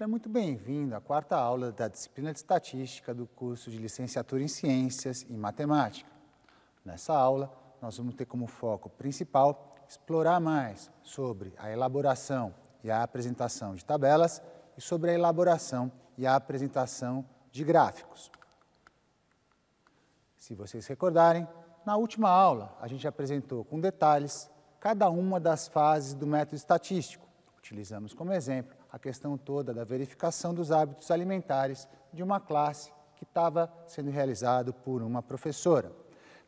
Seja é muito bem-vindo à quarta aula da disciplina de Estatística do curso de Licenciatura em Ciências e Matemática. Nessa aula, nós vamos ter como foco principal explorar mais sobre a elaboração e a apresentação de tabelas e sobre a elaboração e a apresentação de gráficos. Se vocês recordarem, na última aula a gente apresentou com detalhes cada uma das fases do método estatístico. Utilizamos como exemplo a questão toda da verificação dos hábitos alimentares de uma classe que estava sendo realizado por uma professora.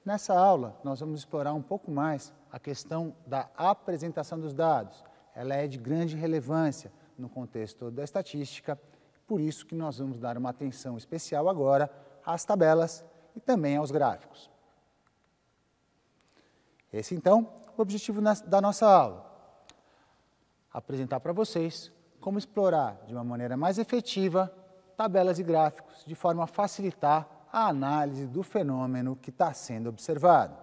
Nessa aula, nós vamos explorar um pouco mais a questão da apresentação dos dados. Ela é de grande relevância no contexto da estatística, por isso que nós vamos dar uma atenção especial agora às tabelas e também aos gráficos. Esse, então, o objetivo da nossa aula. Apresentar para vocês como explorar de uma maneira mais efetiva tabelas e gráficos de forma a facilitar a análise do fenômeno que está sendo observado.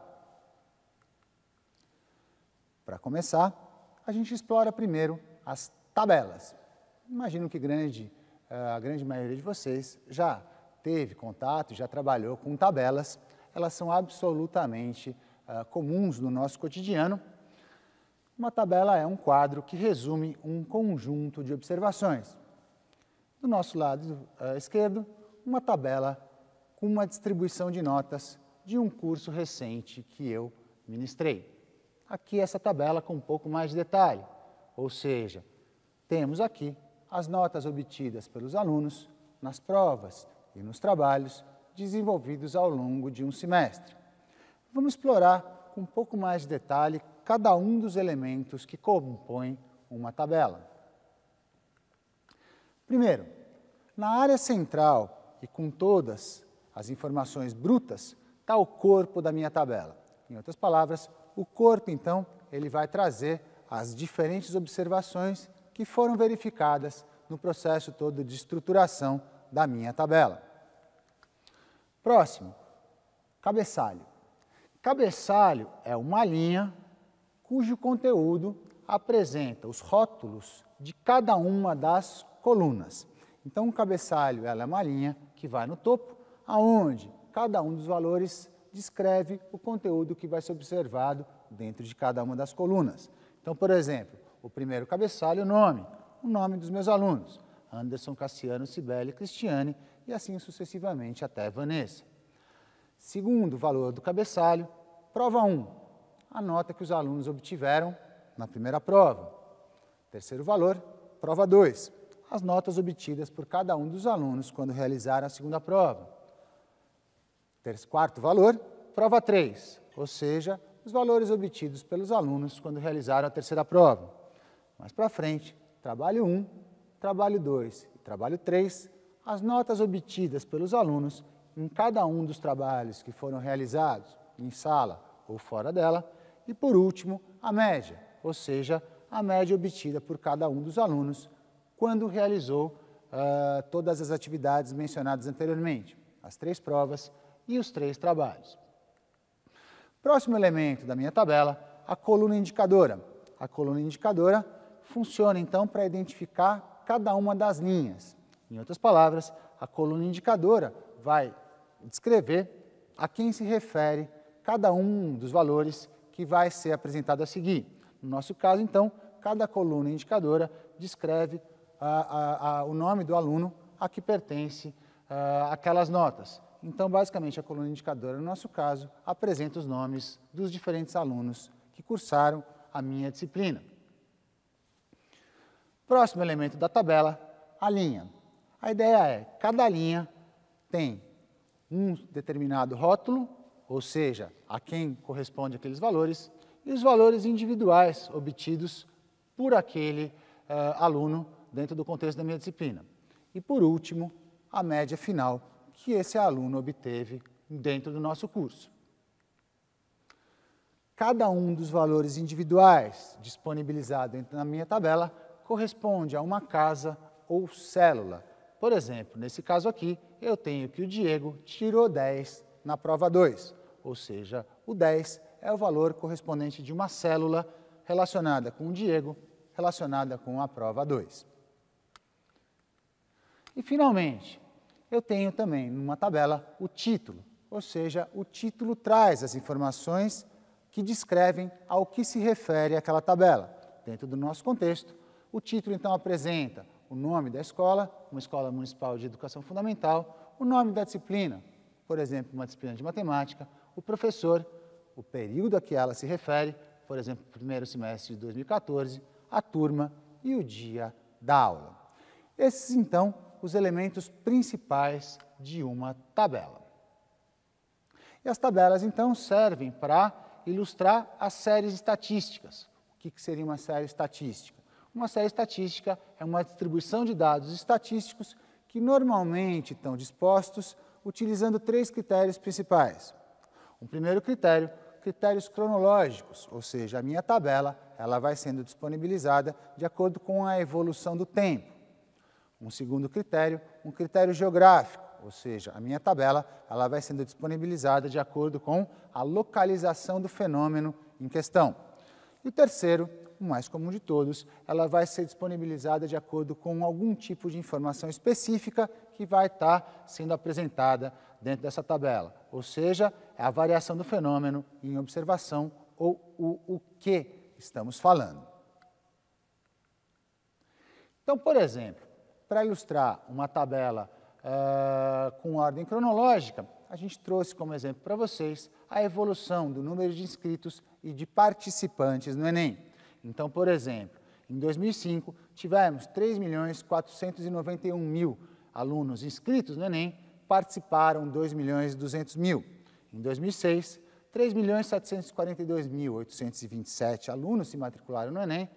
Para começar, a gente explora primeiro as tabelas. Imagino que grande, eh, a grande maioria de vocês já teve contato, já trabalhou com tabelas. Elas são absolutamente eh, comuns no nosso cotidiano uma tabela é um quadro que resume um conjunto de observações. Do nosso lado eh, esquerdo, uma tabela com uma distribuição de notas de um curso recente que eu ministrei. Aqui essa tabela com um pouco mais de detalhe, ou seja, temos aqui as notas obtidas pelos alunos nas provas e nos trabalhos desenvolvidos ao longo de um semestre. Vamos explorar com um pouco mais de detalhe cada um dos elementos que compõem uma tabela. Primeiro, na área central e com todas as informações brutas, está o corpo da minha tabela. Em outras palavras, o corpo, então, ele vai trazer as diferentes observações que foram verificadas no processo todo de estruturação da minha tabela. Próximo, cabeçalho. Cabeçalho é uma linha cujo conteúdo apresenta os rótulos de cada uma das colunas. Então, o cabeçalho é uma linha que vai no topo, aonde cada um dos valores descreve o conteúdo que vai ser observado dentro de cada uma das colunas. Então, por exemplo, o primeiro cabeçalho, o nome, o nome dos meus alunos, Anderson, Cassiano, Sibeli, Cristiane e assim sucessivamente até Vanessa. Segundo valor do cabeçalho, prova 1, a nota que os alunos obtiveram na primeira prova. Terceiro valor, prova 2, as notas obtidas por cada um dos alunos quando realizaram a segunda prova. Quarto valor, prova 3, ou seja, os valores obtidos pelos alunos quando realizaram a terceira prova. Mais para frente, trabalho 1, um, trabalho 2 e trabalho 3, as notas obtidas pelos alunos em cada um dos trabalhos que foram realizados em sala ou fora dela e, por último, a média, ou seja, a média obtida por cada um dos alunos quando realizou uh, todas as atividades mencionadas anteriormente, as três provas e os três trabalhos. Próximo elemento da minha tabela, a coluna indicadora. A coluna indicadora funciona então para identificar cada uma das linhas. Em outras palavras, a coluna indicadora vai descrever a quem se refere cada um dos valores que vai ser apresentado a seguir. No nosso caso, então, cada coluna indicadora descreve ah, ah, ah, o nome do aluno a que pertence aquelas notas. Então, basicamente, a coluna indicadora, no nosso caso, apresenta os nomes dos diferentes alunos que cursaram a minha disciplina. Próximo elemento da tabela, a linha. A ideia é, cada linha tem um determinado rótulo ou seja, a quem corresponde aqueles valores, e os valores individuais obtidos por aquele uh, aluno dentro do contexto da minha disciplina. E por último, a média final que esse aluno obteve dentro do nosso curso. Cada um dos valores individuais disponibilizado na minha tabela corresponde a uma casa ou célula. Por exemplo, nesse caso aqui, eu tenho que o Diego tirou 10 na prova 2 ou seja, o 10 é o valor correspondente de uma célula relacionada com o Diego, relacionada com a prova 2. E, finalmente, eu tenho também numa tabela o título, ou seja, o título traz as informações que descrevem ao que se refere aquela tabela. Dentro do nosso contexto, o título então apresenta o nome da escola, uma escola municipal de educação fundamental, o nome da disciplina, por exemplo, uma disciplina de matemática, o professor, o período a que ela se refere, por exemplo, primeiro semestre de 2014, a turma e o dia da aula. Esses, então, os elementos principais de uma tabela. E as tabelas, então, servem para ilustrar as séries estatísticas. O que, que seria uma série estatística? Uma série estatística é uma distribuição de dados estatísticos que normalmente estão dispostos utilizando três critérios principais: um primeiro critério, critérios cronológicos, ou seja, a minha tabela ela vai sendo disponibilizada de acordo com a evolução do tempo. Um segundo critério, um critério geográfico, ou seja, a minha tabela ela vai sendo disponibilizada de acordo com a localização do fenômeno em questão. E o terceiro, o mais comum de todos, ela vai ser disponibilizada de acordo com algum tipo de informação específica que vai estar tá sendo apresentada dentro dessa tabela. Ou seja, é a variação do fenômeno em observação ou o, o que estamos falando. Então, por exemplo, para ilustrar uma tabela uh, com ordem cronológica, a gente trouxe como exemplo para vocês a evolução do número de inscritos e de participantes no Enem. Então, por exemplo, em 2005 tivemos 3.491.000 alunos inscritos no Enem, participaram 2.200.000. Em 2006, 3.742.827 alunos se matricularam no Enem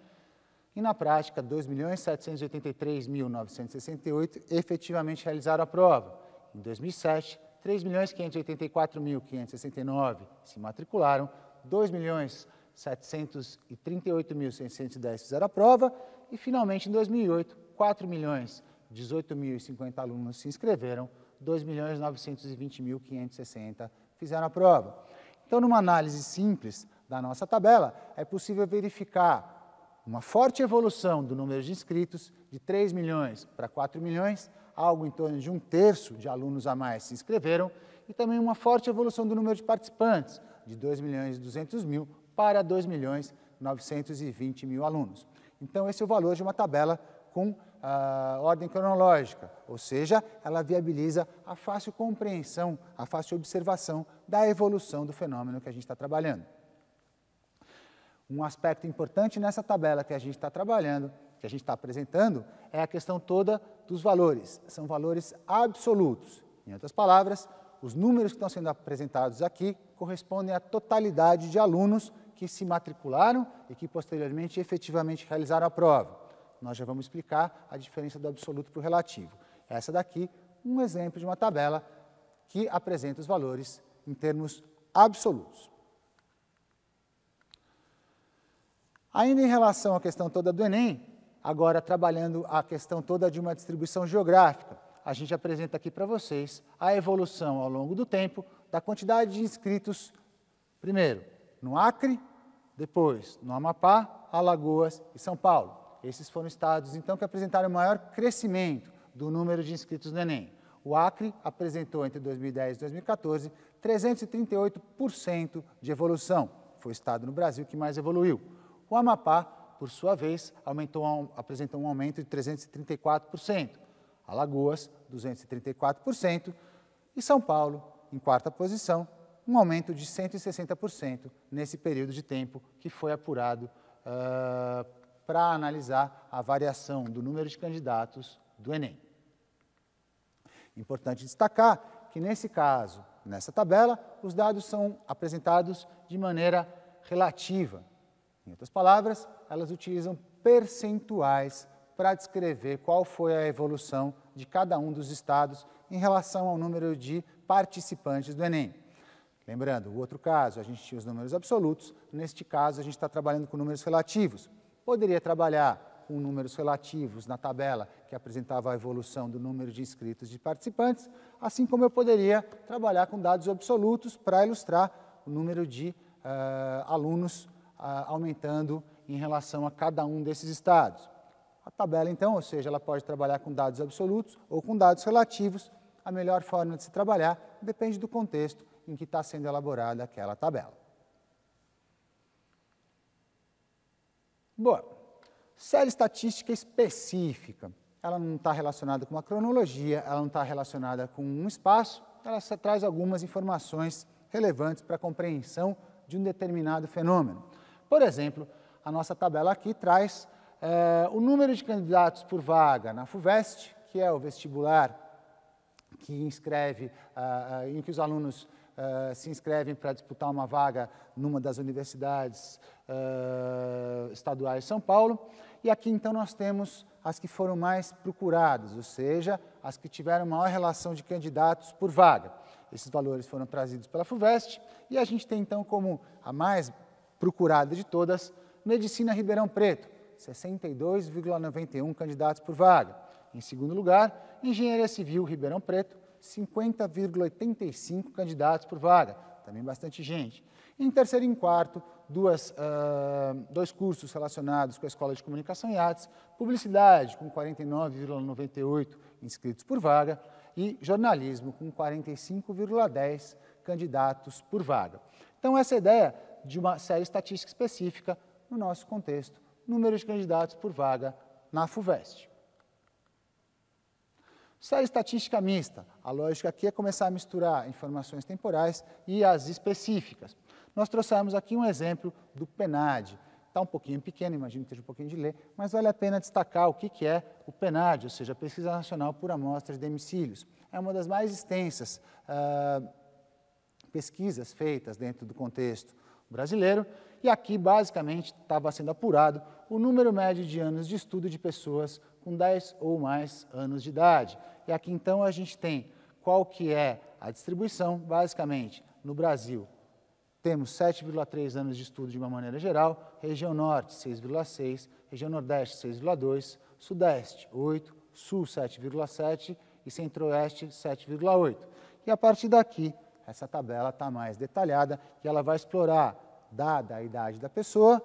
e, na prática, 2.783.968 efetivamente realizaram a prova. Em 2007, 3.584.569 se matricularam, 2.738.610 fizeram a prova e, finalmente, em 2008, 4 milhões 18.050 alunos se inscreveram, 2.920.560 fizeram a prova. Então, numa análise simples da nossa tabela, é possível verificar uma forte evolução do número de inscritos, de 3 milhões para 4 milhões, algo em torno de um terço de alunos a mais se inscreveram, e também uma forte evolução do número de participantes, de 2 milhões e 200 mil para 2 milhões 920 mil alunos. Então, esse é o valor de uma tabela com a ordem cronológica, ou seja, ela viabiliza a fácil compreensão, a fácil observação da evolução do fenômeno que a gente está trabalhando. Um aspecto importante nessa tabela que a gente está trabalhando, que a gente está apresentando, é a questão toda dos valores. São valores absolutos. Em outras palavras, os números que estão sendo apresentados aqui correspondem à totalidade de alunos que se matricularam e que posteriormente efetivamente realizaram a prova. Nós já vamos explicar a diferença do absoluto para o relativo. Essa daqui, um exemplo de uma tabela que apresenta os valores em termos absolutos. Ainda em relação à questão toda do Enem, agora trabalhando a questão toda de uma distribuição geográfica, a gente apresenta aqui para vocês a evolução ao longo do tempo da quantidade de inscritos, primeiro no Acre, depois no Amapá, Alagoas e São Paulo. Esses foram estados, então, que apresentaram maior crescimento do número de inscritos no Enem. O Acre apresentou entre 2010 e 2014 338% de evolução. Foi o estado no Brasil que mais evoluiu. O Amapá, por sua vez, aumentou, apresentou um aumento de 334%. Alagoas, 234%. E São Paulo, em quarta posição, um aumento de 160% nesse período de tempo que foi apurado uh, para analisar a variação do número de candidatos do Enem. Importante destacar que, nesse caso, nessa tabela, os dados são apresentados de maneira relativa. Em outras palavras, elas utilizam percentuais para descrever qual foi a evolução de cada um dos estados em relação ao número de participantes do Enem. Lembrando, o outro caso, a gente tinha os números absolutos, neste caso, a gente está trabalhando com números relativos poderia trabalhar com números relativos na tabela que apresentava a evolução do número de inscritos e de participantes, assim como eu poderia trabalhar com dados absolutos para ilustrar o número de uh, alunos uh, aumentando em relação a cada um desses estados. A tabela, então, ou seja, ela pode trabalhar com dados absolutos ou com dados relativos. A melhor forma de se trabalhar depende do contexto em que está sendo elaborada aquela tabela. Boa, série estatística específica, ela não está relacionada com uma cronologia, ela não está relacionada com um espaço, ela só traz algumas informações relevantes para a compreensão de um determinado fenômeno. Por exemplo, a nossa tabela aqui traz eh, o número de candidatos por vaga na FUVEST, que é o vestibular que inscreve, ah, ah, em que os alunos uh, se inscrevem para disputar uma vaga numa das universidades uh, estaduais de São Paulo. E aqui então nós temos as que foram mais procuradas, ou seja, as que tiveram maior relação de candidatos por vaga. Esses valores foram trazidos pela FUVEST e a gente tem então como a mais procurada de todas, Medicina Ribeirão Preto, 62,91 candidatos por vaga. Em segundo lugar, Engenharia Civil Ribeirão Preto, 50,85 candidatos por vaga, também bastante gente. Em terceiro e em quarto, duas, uh, dois cursos relacionados com a Escola de Comunicação e Artes, Publicidade, com 49,98 inscritos por vaga, e Jornalismo, com 45,10 candidatos por vaga. Então, essa é a ideia de uma série estatística específica no nosso contexto, número de candidatos por vaga na FUVEST. Isso é estatística mista. A lógica aqui é começar a misturar informações temporais e as específicas. Nós trouxemos aqui um exemplo do PENAD. Está um pouquinho pequeno, imagino que esteja um pouquinho de ler, mas vale a pena destacar o que, é o PENAD, ou seja, a Pesquisa Nacional por Amostras de Hemicílios. É uma das mais extensas uh, pesquisas feitas dentro do contexto brasileiro, e aqui basicamente estava sendo apurado o número médio de anos de estudo de pessoas com 10 ou mais anos de idade. E aqui então a gente tem qual que é a distribuição, basicamente, no Brasil. Temos 7,3 anos de estudo de uma maneira geral, região norte 6,6, região nordeste 6,2, sudeste 8, sul 7,7 e centro-oeste 7,8. E a partir daqui, essa tabela está mais detalhada e ela vai explorar, dada a idade da pessoa,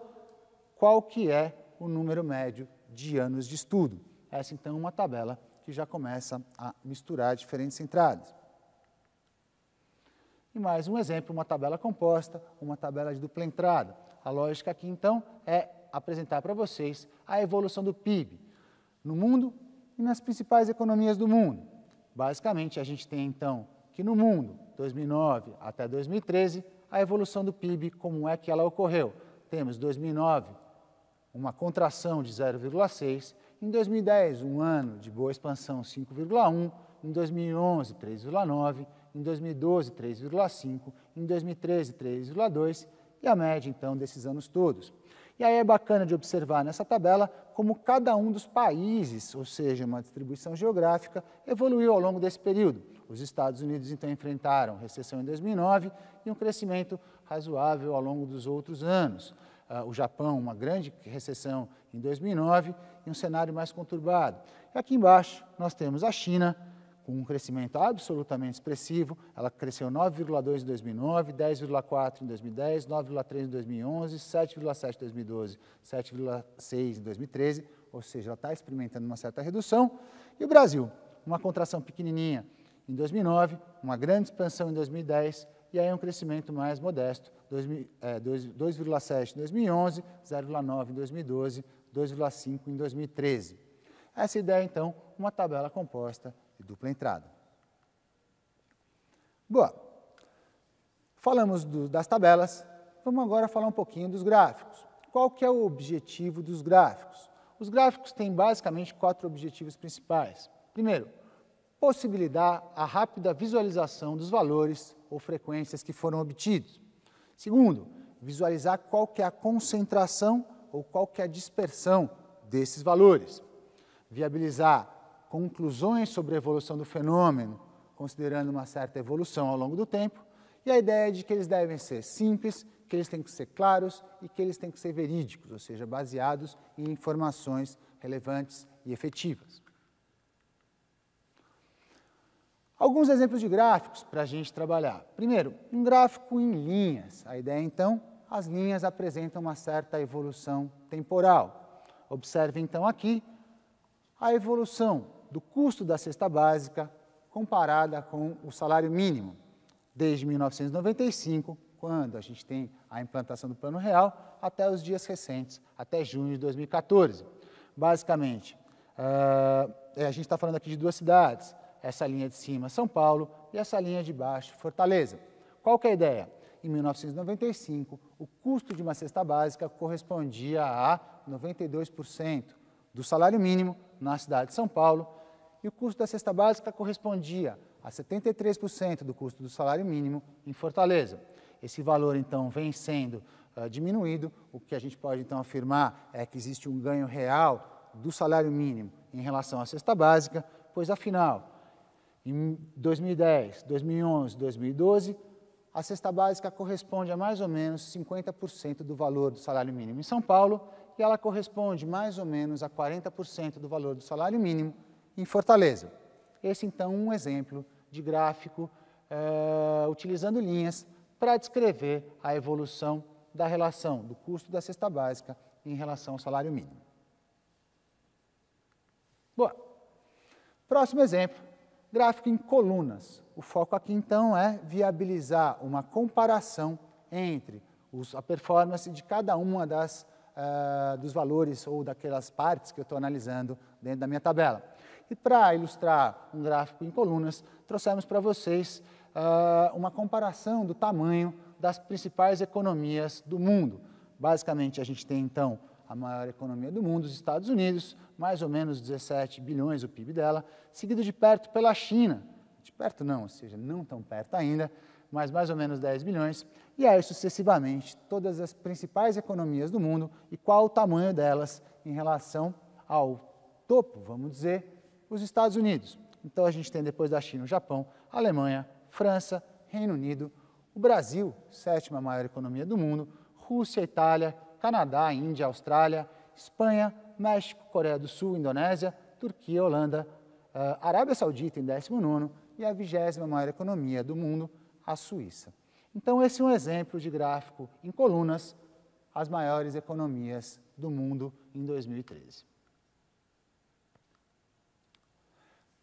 qual que é o número médio de anos de estudo. Essa então é uma tabela que já começa a misturar diferentes entradas. E mais um exemplo, uma tabela composta, uma tabela de dupla entrada. A lógica aqui então é apresentar para vocês a evolução do PIB no mundo e nas principais economias do mundo. Basicamente, a gente tem então que no mundo, 2009 até 2013, a evolução do PIB, como é que ela ocorreu. Temos 2009 uma contração de 0,6%, em 2010, um ano de boa expansão, 5,1%, em 2011, 3,9%, em 2012, 3,5%, em 2013, 3,2%, e a média, então, desses anos todos. E aí é bacana de observar nessa tabela como cada um dos países, ou seja, uma distribuição geográfica, evoluiu ao longo desse período. Os Estados Unidos então enfrentaram recessão em 2009 e um crescimento razoável ao longo dos outros anos uh, o Japão, uma grande recessão em 2009 e um cenário mais conturbado. E aqui embaixo nós temos a China, com um crescimento absolutamente expressivo, ela cresceu 9,2 em 2009, 10,4 em 2010, 9,3 em 2011, 7,7 em 2012, 7,6 em 2013, ou seja, ela está experimentando uma certa redução. E o Brasil, uma contração pequenininha em 2009, uma grande expansão em 2010, e aí é um crescimento mais modesto, 2,7 é, em 2011, 0,9 em 2012, 2,5 em 2013. Essa ideia, então, uma tabela composta de dupla entrada. Boa. Falamos do, das tabelas, vamos agora falar um pouquinho dos gráficos. Qual que é o objetivo dos gráficos? Os gráficos têm basicamente quatro objetivos principais. Primeiro, possibilitar a rápida visualização dos valores ou frequências que foram obtidos. Segundo, visualizar qual é a concentração ou qual é a dispersão desses valores. Viabilizar conclusões sobre a evolução do fenômeno, considerando uma certa evolução ao longo do tempo, e a ideia de que eles devem ser simples, que eles têm que ser claros e que eles têm que ser verídicos, ou seja, baseados em informações relevantes e efetivas. Alguns exemplos de gráficos para a gente trabalhar. Primeiro, um gráfico em linhas. A ideia, então, as linhas apresentam uma certa evolução temporal. Observe, então, aqui a evolução do custo da cesta básica comparada com o salário mínimo. Desde 1995, quando a gente tem a implantação do Plano Real, até os dias recentes, até junho de 2014. Basicamente, uh, a gente está falando aqui de duas cidades essa linha de cima São Paulo e essa linha de baixo Fortaleza. Qual é a ideia? Em 1995, o custo de uma cesta básica correspondia a 92% do salário mínimo na cidade de São Paulo e o custo da cesta básica correspondia a 73% do custo do salário mínimo em Fortaleza. Esse valor, então, vem sendo uh, diminuído. O que a gente pode, então, afirmar é que existe um ganho real do salário mínimo em relação à cesta básica, pois, afinal, em 2010, 2011, 2012, a cesta básica corresponde a mais ou menos 50% do valor do salário mínimo em São Paulo e ela corresponde mais ou menos a 40% do valor do salário mínimo em Fortaleza. Esse, então, é um exemplo de gráfico é, utilizando linhas para descrever a evolução da relação do custo da cesta básica em relação ao salário mínimo. Boa. Próximo exemplo Gráfico em colunas. O foco aqui então é viabilizar uma comparação entre os, a performance de cada uma das uh, dos valores ou daquelas partes que eu estou analisando dentro da minha tabela. E para ilustrar um gráfico em colunas, trouxemos para vocês uh, uma comparação do tamanho das principais economias do mundo. Basicamente, a gente tem então a maior economia do mundo, os Estados Unidos, mais ou menos 17 bilhões o PIB dela, seguido de perto pela China, de perto não, ou seja, não tão perto ainda, mas mais ou menos 10 bilhões, e é aí sucessivamente todas as principais economias do mundo e qual o tamanho delas em relação ao topo, vamos dizer, os Estados Unidos. Então a gente tem depois da China o Japão, a Alemanha, França, Reino Unido, o Brasil, sétima maior economia do mundo, Rússia, Itália, Canadá, Índia, Austrália, Espanha, México, Coreia do Sul, Indonésia, Turquia, Holanda, eh, Arábia Saudita em 19 e a vigésima maior economia do mundo, a Suíça. Então, esse é um exemplo de gráfico em colunas, as maiores economias do mundo em 2013.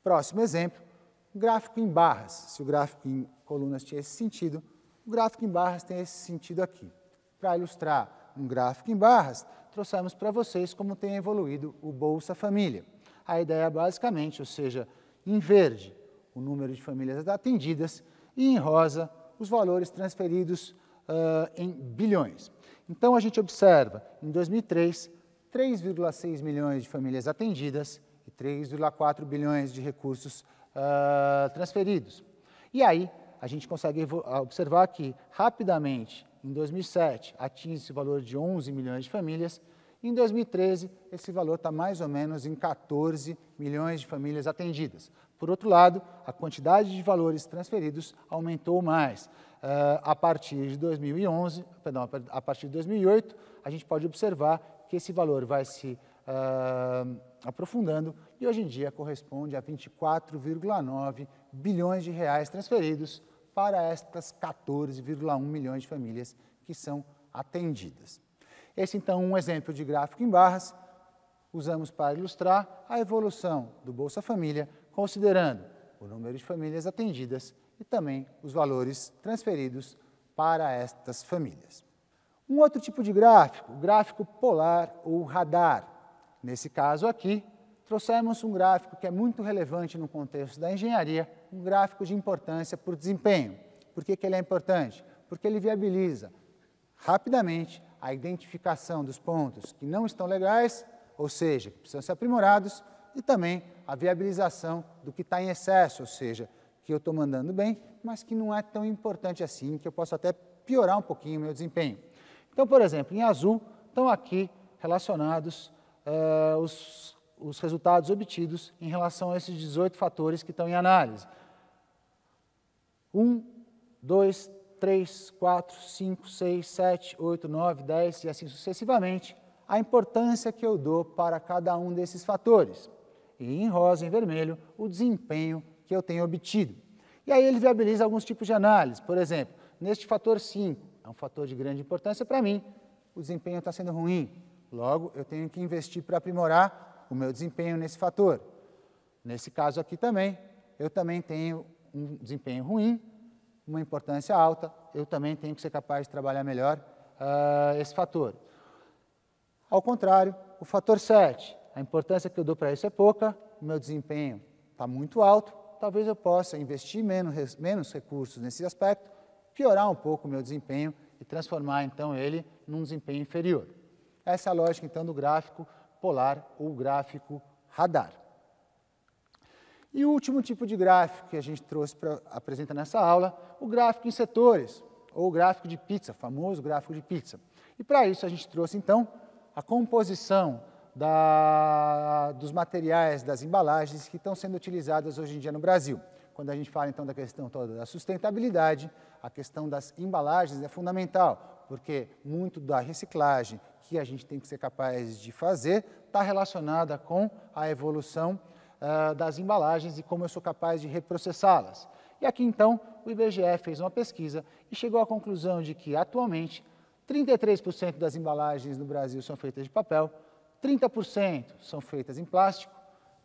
Próximo exemplo, gráfico em barras. Se o gráfico em colunas tinha esse sentido, o gráfico em barras tem esse sentido aqui. Para ilustrar um gráfico em barras, trouxemos para vocês como tem evoluído o Bolsa Família. A ideia basicamente, ou seja, em verde, o número de famílias atendidas e em rosa, os valores transferidos uh, em bilhões. Então a gente observa, em 2003, 3,6 milhões de famílias atendidas e 3,4 bilhões de recursos uh, transferidos. E aí a gente consegue observar que rapidamente em 2007, atinge esse valor de 11 milhões de famílias. Em 2013, esse valor está mais ou menos em 14 milhões de famílias atendidas. Por outro lado, a quantidade de valores transferidos aumentou mais. Uh, a partir de 2011, perdão, a partir de 2008, a gente pode observar que esse valor vai se uh, aprofundando e hoje em dia corresponde a 24,9 bilhões de reais transferidos para estas 14,1 milhões de famílias que são atendidas. Esse, então, um exemplo de gráfico em barras, usamos para ilustrar a evolução do Bolsa Família, considerando o número de famílias atendidas e também os valores transferidos para estas famílias. Um outro tipo de gráfico, o gráfico polar ou radar. Nesse caso aqui, trouxemos um gráfico que é muito relevante no contexto da engenharia, um gráfico de importância por desempenho. Por que, que ele é importante? Porque ele viabiliza rapidamente a identificação dos pontos que não estão legais, ou seja, que precisam ser aprimorados, e também a viabilização do que está em excesso, ou seja, que eu estou mandando bem, mas que não é tão importante assim, que eu posso até piorar um pouquinho o meu desempenho. Então, por exemplo, em azul estão aqui relacionados uh, os os resultados obtidos em relação a esses 18 fatores que estão em análise. 1, 2, 3, 4, 5, 6, 7, 8, 9, 10 e assim sucessivamente, a importância que eu dou para cada um desses fatores. E em rosa, em vermelho, o desempenho que eu tenho obtido. E aí ele viabiliza alguns tipos de análise. Por exemplo, neste fator 5, é um fator de grande importância para mim, o desempenho está sendo ruim. Logo, eu tenho que investir para aprimorar o meu desempenho nesse fator. Nesse caso aqui também, eu também tenho um desempenho ruim, uma importância alta, eu também tenho que ser capaz de trabalhar melhor uh, esse fator. Ao contrário, o fator 7, a importância que eu dou para isso é pouca, o meu desempenho está muito alto, talvez eu possa investir menos, menos recursos nesse aspecto, piorar um pouco o meu desempenho e transformar então ele num desempenho inferior. Essa é a lógica então do gráfico polar ou gráfico radar. E o último tipo de gráfico que a gente trouxe para apresentar nessa aula, o gráfico em setores, ou o gráfico de pizza, famoso gráfico de pizza. E para isso a gente trouxe então a composição da, dos materiais, das embalagens que estão sendo utilizadas hoje em dia no Brasil. Quando a gente fala então da questão toda da sustentabilidade, a questão das embalagens é fundamental, porque muito da reciclagem que a gente tem que ser capaz de fazer está relacionada com a evolução uh, das embalagens e como eu sou capaz de reprocessá-las. E aqui então o IBGE fez uma pesquisa e chegou à conclusão de que atualmente 33% das embalagens no Brasil são feitas de papel, 30% são feitas em plástico,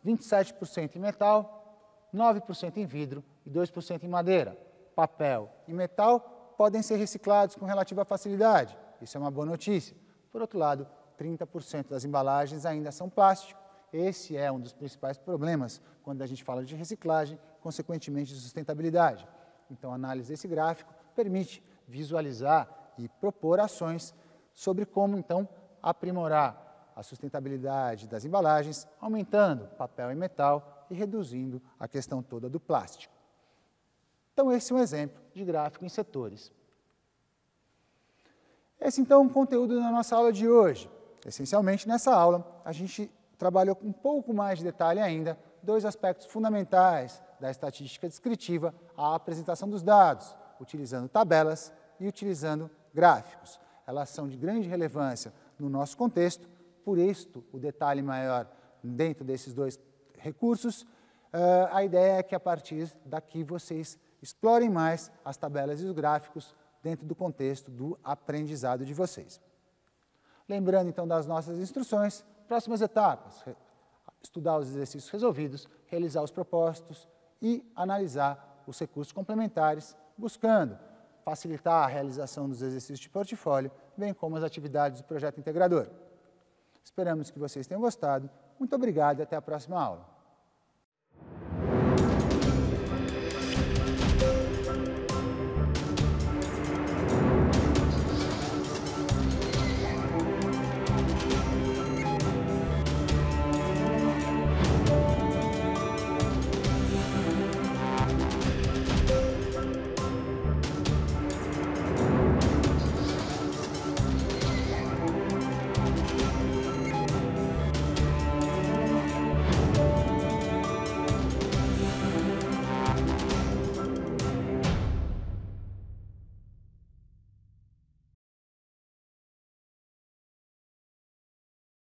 27% em metal, 9% em vidro e 2% em madeira. Papel e metal podem ser reciclados com relativa facilidade. Isso é uma boa notícia. Por outro lado, 30% das embalagens ainda são plástico. Esse é um dos principais problemas quando a gente fala de reciclagem, consequentemente de sustentabilidade. Então, a análise desse gráfico permite visualizar e propor ações sobre como então aprimorar a sustentabilidade das embalagens, aumentando papel e metal e reduzindo a questão toda do plástico. Então, esse é um exemplo de gráfico em setores. Esse então é o conteúdo da nossa aula de hoje. Essencialmente, nessa aula, a gente trabalhou com um pouco mais de detalhe ainda dois aspectos fundamentais da estatística descritiva, a apresentação dos dados, utilizando tabelas e utilizando gráficos. Elas são de grande relevância no nosso contexto, por isto o detalhe maior dentro desses dois recursos. Uh, a ideia é que a partir daqui vocês explorem mais as tabelas e os gráficos dentro do contexto do aprendizado de vocês. Lembrando então das nossas instruções, próximas etapas: estudar os exercícios resolvidos, realizar os propósitos e analisar os recursos complementares, buscando facilitar a realização dos exercícios de portfólio, bem como as atividades do projeto integrador. Esperamos que vocês tenham gostado. Muito obrigado e até a próxima aula.